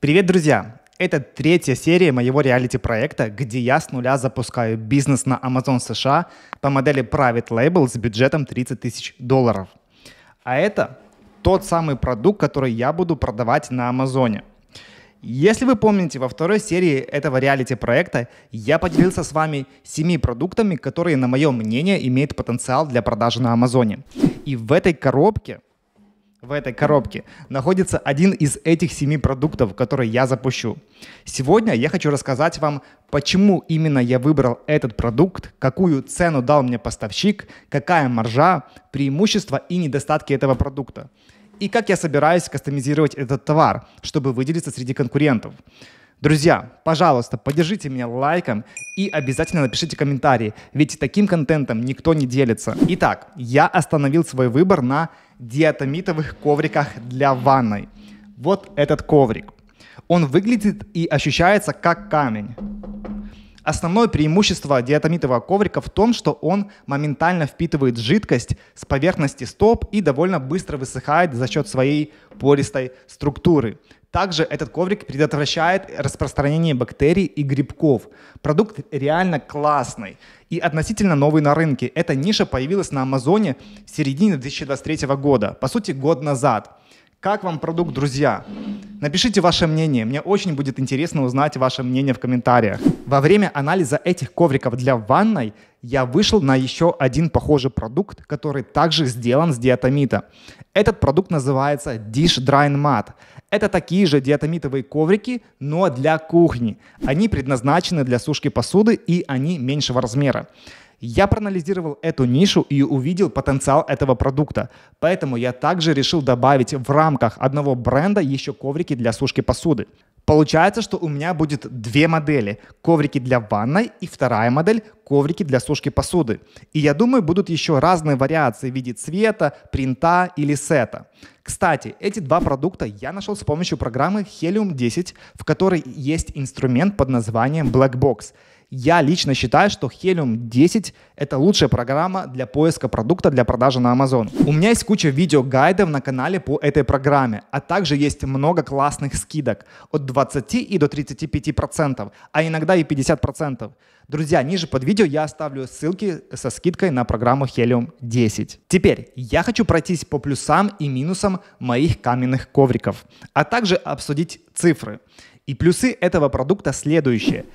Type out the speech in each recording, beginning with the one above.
Привет, друзья! Это третья серия моего реалити-проекта, где я с нуля запускаю бизнес на Amazon США по модели Private Label с бюджетом 30 тысяч долларов. А это тот самый продукт, который я буду продавать на Амазоне. Если вы помните, во второй серии этого реалити-проекта я поделился с вами семи продуктами, которые, на мое мнение, имеют потенциал для продажи на Амазоне. И в этой коробке – в этой коробке находится один из этих семи продуктов, которые я запущу. Сегодня я хочу рассказать вам, почему именно я выбрал этот продукт, какую цену дал мне поставщик, какая маржа, преимущества и недостатки этого продукта. И как я собираюсь кастомизировать этот товар, чтобы выделиться среди конкурентов. Друзья, пожалуйста, поддержите меня лайком и обязательно напишите комментарий, ведь таким контентом никто не делится. Итак, я остановил свой выбор на диатомитовых ковриках для ванной. Вот этот коврик. Он выглядит и ощущается как камень. Основное преимущество диатомитового коврика в том, что он моментально впитывает жидкость с поверхности стоп и довольно быстро высыхает за счет своей пористой структуры. Также этот коврик предотвращает распространение бактерий и грибков. Продукт реально классный и относительно новый на рынке. Эта ниша появилась на Амазоне в середине 2023 года, по сути, год назад. Как вам продукт, друзья? Напишите ваше мнение. Мне очень будет интересно узнать ваше мнение в комментариях. Во время анализа этих ковриков для ванной я вышел на еще один похожий продукт, который также сделан с диатомита. Этот продукт называется Dish Drying Mat. Это такие же диатомитовые коврики, но для кухни. Они предназначены для сушки посуды и они меньшего размера. Я проанализировал эту нишу и увидел потенциал этого продукта. Поэтому я также решил добавить в рамках одного бренда еще коврики для сушки посуды. Получается, что у меня будет две модели. Коврики для ванной и вторая модель – коврики для сушки посуды. И я думаю, будут еще разные вариации в виде цвета, принта или сета. Кстати, эти два продукта я нашел с помощью программы Helium 10, в которой есть инструмент под названием Black Box. Я лично считаю, что Helium 10 — это лучшая программа для поиска продукта для продажи на Amazon. У меня есть куча видео-гайдов на канале по этой программе, а также есть много классных скидок от 20 и до 35%, а иногда и 50%. Друзья, ниже под видео я оставлю ссылки со скидкой на программу Helium 10. Теперь я хочу пройтись по плюсам и минусам моих каменных ковриков, а также обсудить цифры. И плюсы этого продукта следующие –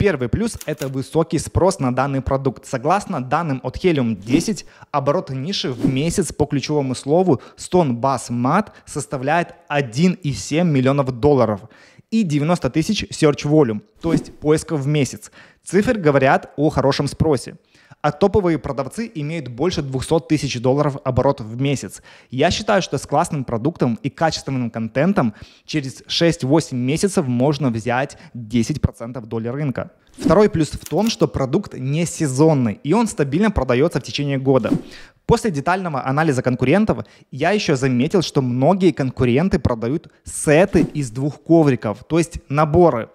Первый плюс – это высокий спрос на данный продукт. Согласно данным от Helium 10, обороты ниши в месяц по ключевому слову Stone бас мат» составляет 1,7 миллионов долларов и 90 тысяч search volume, то есть поисков в месяц. Цифры говорят о хорошем спросе а топовые продавцы имеют больше 200 тысяч долларов оборот в месяц. Я считаю, что с классным продуктом и качественным контентом через 6-8 месяцев можно взять 10% доли рынка. Второй плюс в том, что продукт не сезонный, и он стабильно продается в течение года. После детального анализа конкурентов я еще заметил, что многие конкуренты продают сеты из двух ковриков, то есть наборы.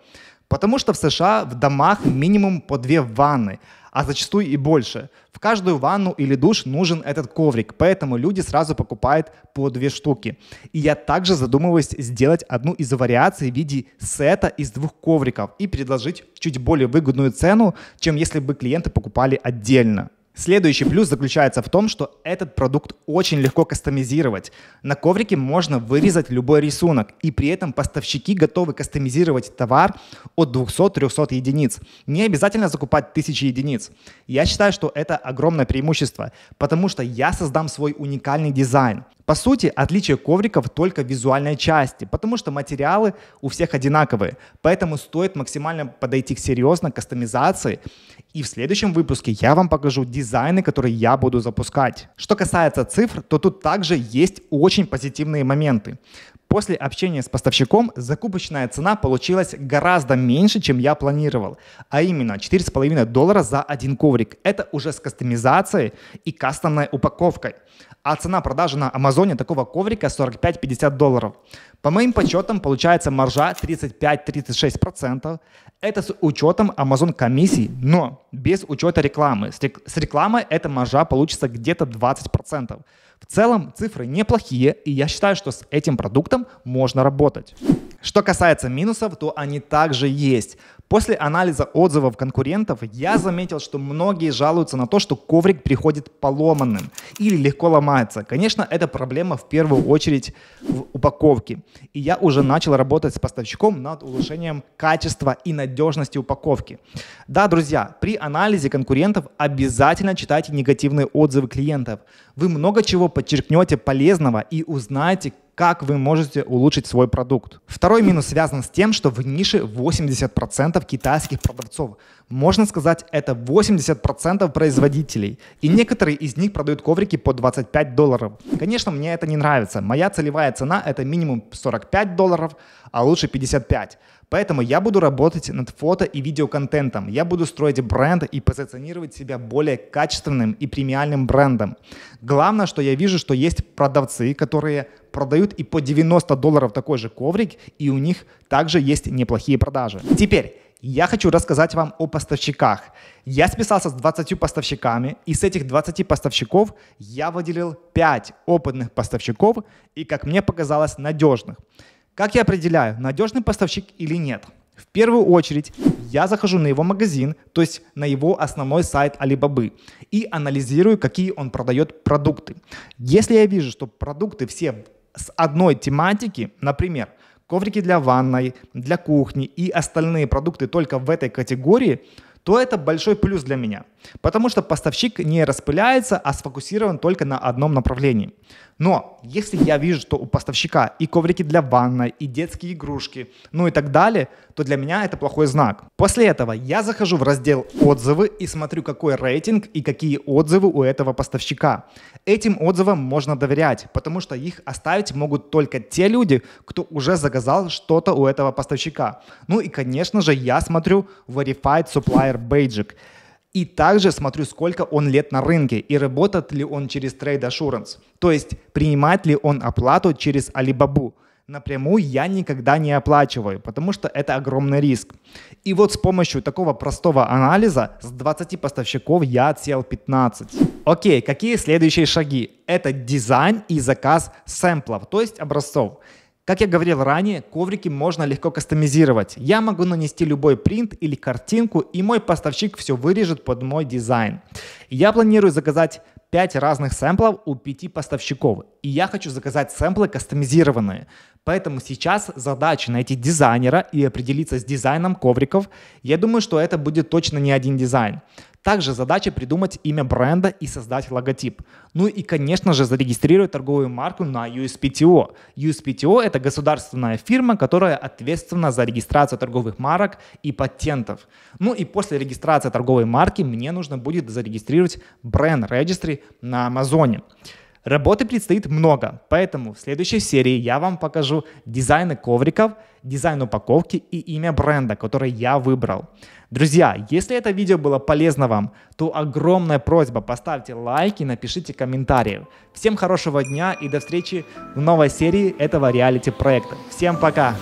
Потому что в США в домах минимум по две ванны, а зачастую и больше. В каждую ванну или душ нужен этот коврик, поэтому люди сразу покупают по две штуки. И я также задумываюсь сделать одну из вариаций в виде сета из двух ковриков и предложить чуть более выгодную цену, чем если бы клиенты покупали отдельно. Следующий плюс заключается в том, что этот продукт очень легко кастомизировать. На коврике можно вырезать любой рисунок, и при этом поставщики готовы кастомизировать товар от 200-300 единиц. Не обязательно закупать тысячи единиц. Я считаю, что это огромное преимущество, потому что я создам свой уникальный дизайн. По сути, отличие ковриков только в визуальной части, потому что материалы у всех одинаковые, поэтому стоит максимально подойти серьезно к кастомизации и в следующем выпуске я вам покажу дизайны, которые я буду запускать. Что касается цифр, то тут также есть очень позитивные моменты. После общения с поставщиком закупочная цена получилась гораздо меньше, чем я планировал, а именно 4,5 доллара за один коврик. Это уже с кастомизацией и кастомной упаковкой. А цена продажи на Амазоне такого коврика 45-50 долларов. По моим подсчетам получается маржа 35-36%, это с учетом Amazon комиссий, но без учета рекламы. С рекламой эта маржа получится где-то 20%. В целом цифры неплохие, и я считаю, что с этим продуктом можно работать. Что касается минусов, то они также есть. После анализа отзывов конкурентов я заметил, что многие жалуются на то, что коврик приходит поломанным или легко ломается. Конечно, это проблема в первую очередь в упаковке. И я уже начал работать с поставщиком над улучшением качества и надежности упаковки. Да, друзья, при анализе конкурентов обязательно читайте негативные отзывы клиентов. Вы много чего подчеркнете полезного и узнаете, как вы можете улучшить свой продукт. Второй минус связан с тем, что в нише 80% китайских продавцов. Можно сказать, это 80% производителей. И некоторые из них продают коврики по 25 долларов. Конечно, мне это не нравится. Моя целевая цена это минимум 45 долларов, а лучше 55. Поэтому я буду работать над фото и видеоконтентом. Я буду строить бренд и позиционировать себя более качественным и премиальным брендом. Главное, что я вижу, что есть продавцы, которые продают и по 90 долларов такой же коврик, и у них также есть неплохие продажи. Теперь, я хочу рассказать вам о поставщиках. Я списался с 20 поставщиками, и с этих 20 поставщиков я выделил 5 опытных поставщиков и, как мне показалось, надежных. Как я определяю, надежный поставщик или нет? В первую очередь я захожу на его магазин, то есть на его основной сайт Alibaba и анализирую, какие он продает продукты. Если я вижу, что продукты все с одной тематики, например, коврики для ванной, для кухни и остальные продукты только в этой категории, то это большой плюс для меня, потому что поставщик не распыляется, а сфокусирован только на одном направлении. Но если я вижу, что у поставщика и коврики для ванной, и детские игрушки, ну и так далее, то для меня это плохой знак. После этого я захожу в раздел «Отзывы» и смотрю, какой рейтинг и какие отзывы у этого поставщика. Этим отзывам можно доверять, потому что их оставить могут только те люди, кто уже заказал что-то у этого поставщика. Ну и, конечно же, я смотрю Verified Supplier Badge. И также смотрю, сколько он лет на рынке и работает ли он через Trade Assurance. То есть принимает ли он оплату через Alibaba. Напрямую я никогда не оплачиваю, потому что это огромный риск. И вот с помощью такого простого анализа с 20 поставщиков я отсел 15. Окей, какие следующие шаги? Это дизайн и заказ сэмплов, то есть образцов. Как я говорил ранее, коврики можно легко кастомизировать. Я могу нанести любой принт или картинку, и мой поставщик все вырежет под мой дизайн. Я планирую заказать 5 разных сэмплов у 5 поставщиков, и я хочу заказать сэмплы кастомизированные. Поэтому сейчас задача найти дизайнера и определиться с дизайном ковриков. Я думаю, что это будет точно не один дизайн. Также задача придумать имя бренда и создать логотип. Ну и, конечно же, зарегистрировать торговую марку на USPTO. USPTO – это государственная фирма, которая ответственна за регистрацию торговых марок и патентов. Ну и после регистрации торговой марки мне нужно будет зарегистрировать бренд Registry на Амазоне. Работы предстоит много, поэтому в следующей серии я вам покажу дизайны ковриков, дизайн упаковки и имя бренда, который я выбрал. Друзья, если это видео было полезно вам, то огромная просьба поставьте лайки, напишите комментарии. Всем хорошего дня и до встречи в новой серии этого реалити проекта. Всем пока!